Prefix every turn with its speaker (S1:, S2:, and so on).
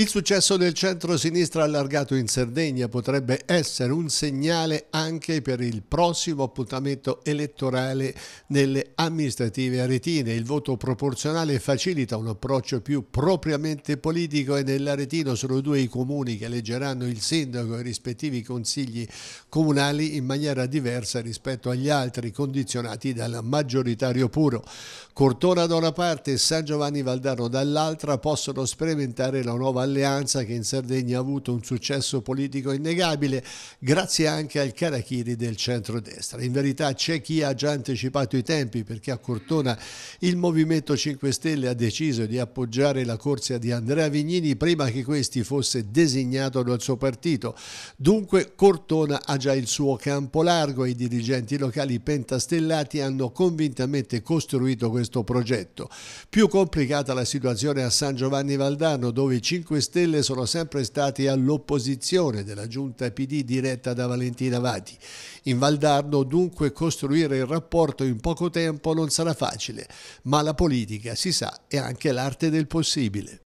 S1: Il successo del centro-sinistra allargato in Sardegna potrebbe essere un segnale anche per il prossimo appuntamento elettorale nelle amministrative aretine. Il voto proporzionale facilita un approccio più propriamente politico e nell'aretino sono due i comuni che eleggeranno il sindaco e i rispettivi consigli comunali in maniera diversa rispetto agli altri condizionati dal maggioritario puro. Cortona da una parte e San Giovanni Valdano dall'altra possono sperimentare la nuova alleanza che in Sardegna ha avuto un successo politico innegabile grazie anche al Carachiri del centrodestra. In verità c'è chi ha già anticipato i tempi perché a Cortona il Movimento 5 Stelle ha deciso di appoggiare la corsia di Andrea Vignini prima che questi fosse designato dal suo partito. Dunque Cortona ha già il suo campo largo e i dirigenti locali pentastellati hanno convintamente costruito questo progetto. Più complicata la situazione a San Giovanni Valdano dove i 5 5 Stelle sono sempre stati all'opposizione della giunta PD diretta da Valentina Vati. In Valdarno dunque costruire il rapporto in poco tempo non sarà facile, ma la politica, si sa, è anche l'arte del possibile.